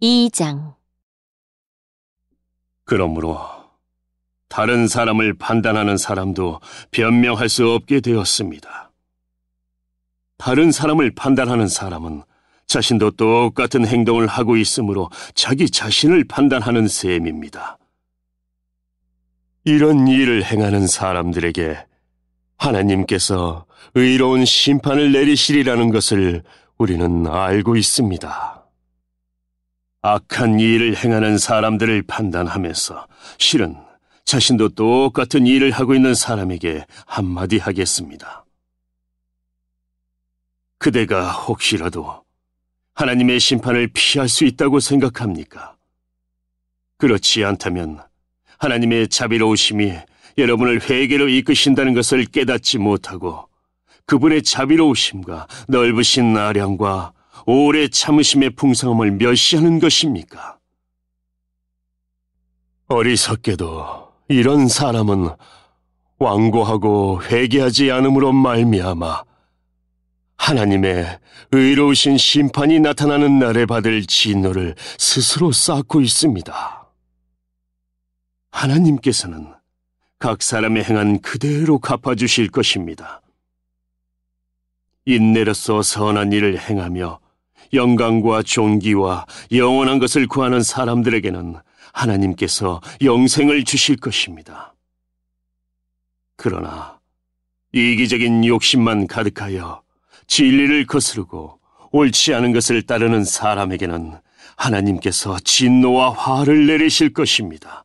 2장 그러므로 다른 사람을 판단하는 사람도 변명할 수 없게 되었습니다. 다른 사람을 판단하는 사람은 자신도 똑같은 행동을 하고 있으므로 자기 자신을 판단하는 셈입니다. 이런 일을 행하는 사람들에게 하나님께서 의로운 심판을 내리시리라는 것을 우리는 알고 있습니다. 악한 일을 행하는 사람들을 판단하면서 실은 자신도 똑같은 일을 하고 있는 사람에게 한마디 하겠습니다. 그대가 혹시라도 하나님의 심판을 피할 수 있다고 생각합니까? 그렇지 않다면 하나님의 자비로우심이 여러분을 회개로 이끄신다는 것을 깨닫지 못하고 그분의 자비로우심과 넓으신 아량과 오래 참으심의 풍성함을 멸시하는 것입니까? 어리석게도 이런 사람은 완고하고 회개하지 않음으로 말미암아 하나님의 의로우신 심판이 나타나는 날에 받을 진노를 스스로 쌓고 있습니다. 하나님께서는 각 사람의 행한 그대로 갚아주실 것입니다. 인내로서 선한 일을 행하며 영광과 존귀와 영원한 것을 구하는 사람들에게는 하나님께서 영생을 주실 것입니다. 그러나 이기적인 욕심만 가득하여 진리를 거스르고 옳지 않은 것을 따르는 사람에게는 하나님께서 진노와 화를 내리실 것입니다.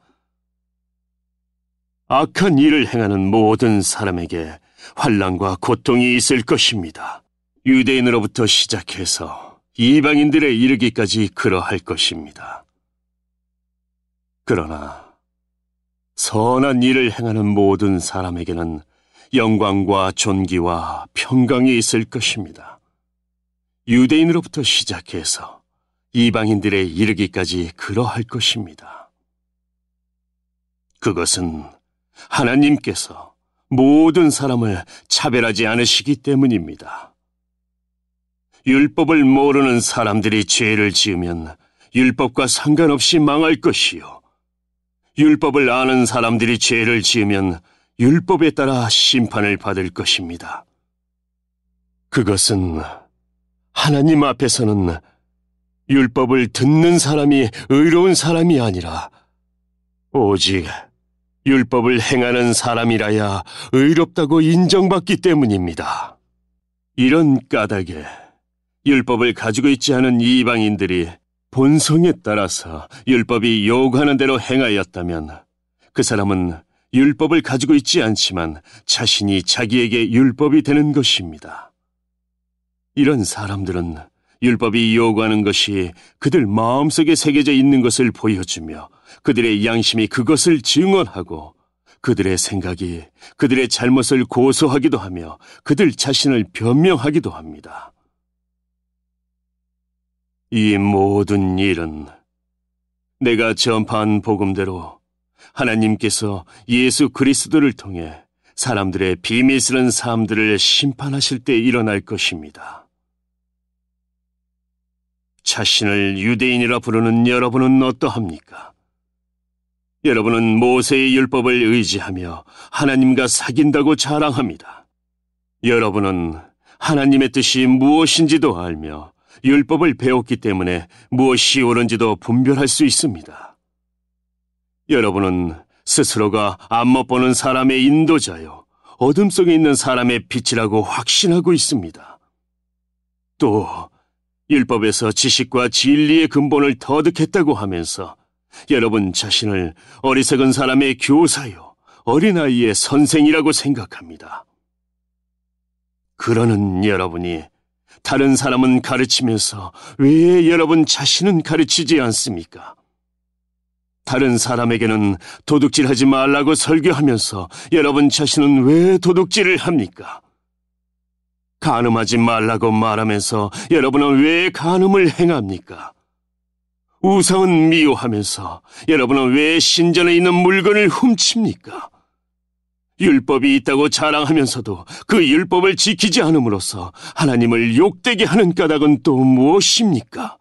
악한 일을 행하는 모든 사람에게 환란과 고통이 있을 것입니다. 유대인으로부터 시작해서 이방인들의 이르기까지 그러할 것입니다. 그러나 선한 일을 행하는 모든 사람에게는 영광과 존귀와 평강이 있을 것입니다. 유대인으로부터 시작해서 이방인들의 이르기까지 그러할 것입니다. 그것은 하나님께서 모든 사람을 차별하지 않으시기 때문입니다. 율법을 모르는 사람들이 죄를 지으면 율법과 상관없이 망할 것이요. 율법을 아는 사람들이 죄를 지으면 율법에 따라 심판을 받을 것입니다. 그것은 하나님 앞에서는 율법을 듣는 사람이 의로운 사람이 아니라 오직 율법을 행하는 사람이라야 의롭다고 인정받기 때문입니다. 이런 까닭에 율법을 가지고 있지 않은 이방인들이 본성에 따라서 율법이 요구하는 대로 행하였다면 그 사람은 율법을 가지고 있지 않지만 자신이 자기에게 율법이 되는 것입니다. 이런 사람들은 율법이 요구하는 것이 그들 마음속에 새겨져 있는 것을 보여주며 그들의 양심이 그것을 증언하고 그들의 생각이 그들의 잘못을 고소하기도 하며 그들 자신을 변명하기도 합니다. 이 모든 일은 내가 전파한 복음대로 하나님께서 예수 그리스도를 통해 사람들의 비밀스런 사람들을 심판하실 때 일어날 것입니다. 자신을 유대인이라 부르는 여러분은 어떠합니까? 여러분은 모세의 율법을 의지하며 하나님과 사귄다고 자랑합니다. 여러분은 하나님의 뜻이 무엇인지도 알며 율법을 배웠기 때문에 무엇이 옳은지도 분별할 수 있습니다. 여러분은 스스로가 안 못보는 사람의 인도자요, 어둠 속에 있는 사람의 빛이라고 확신하고 있습니다. 또, 율법에서 지식과 진리의 근본을 터득했다고 하면서 여러분 자신을 어리석은 사람의 교사요, 어린아이의 선생이라고 생각합니다. 그러는 여러분이 다른 사람은 가르치면서 왜 여러분 자신은 가르치지 않습니까? 다른 사람에게는 도둑질 하지 말라고 설교하면서 여러분 자신은 왜 도둑질을 합니까? 간음하지 말라고 말하면서 여러분은 왜 간음을 행합니까? 우상은 미워하면서 여러분은 왜 신전에 있는 물건을 훔칩니까? 율법이 있다고 자랑하면서도 그 율법을 지키지 않음으로써 하나님을 욕되게 하는 까닭은 또 무엇입니까?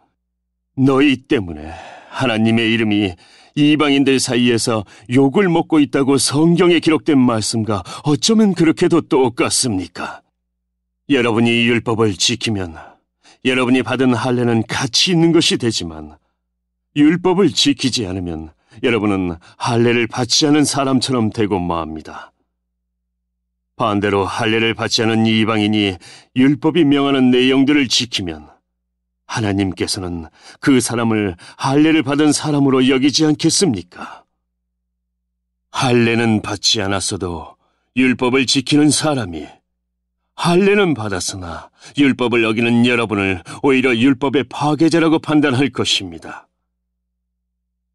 너희 때문에 하나님의 이름이 이방인들 사이에서 욕을 먹고 있다고 성경에 기록된 말씀과 어쩌면 그렇게도 똑같습니까? 여러분이 율법을 지키면 여러분이 받은 할례는 가치 있는 것이 되지만 율법을 지키지 않으면 여러분은 할례를 받지 않은 사람처럼 되고 맙니다. 반대로 할례를 받지 않은 이방인이 율법이 명하는 내용들을 지키면 하나님께서는 그 사람을 할례를 받은 사람으로 여기지 않겠습니까? 할례는 받지 않았어도 율법을 지키는 사람이 할례는 받았으나 율법을 어기는 여러분을 오히려 율법의 파괴자라고 판단할 것입니다.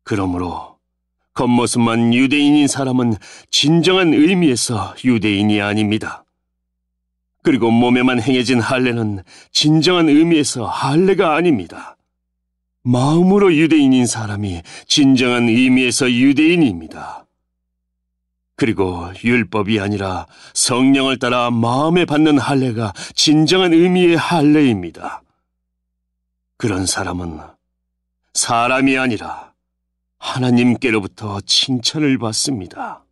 그러므로 겉모습만 유대인인 사람은 진정한 의미에서 유대인이 아닙니다. 그리고 몸에만 행해진 할례는 진정한 의미에서 할례가 아닙니다. 마음으로 유대인인 사람이 진정한 의미에서 유대인입니다. 그리고 율법이 아니라 성령을 따라 마음에 받는 할례가 진정한 의미의 할례입니다. 그런 사람은 사람이 아니라 하나님께로부터 칭찬을 받습니다.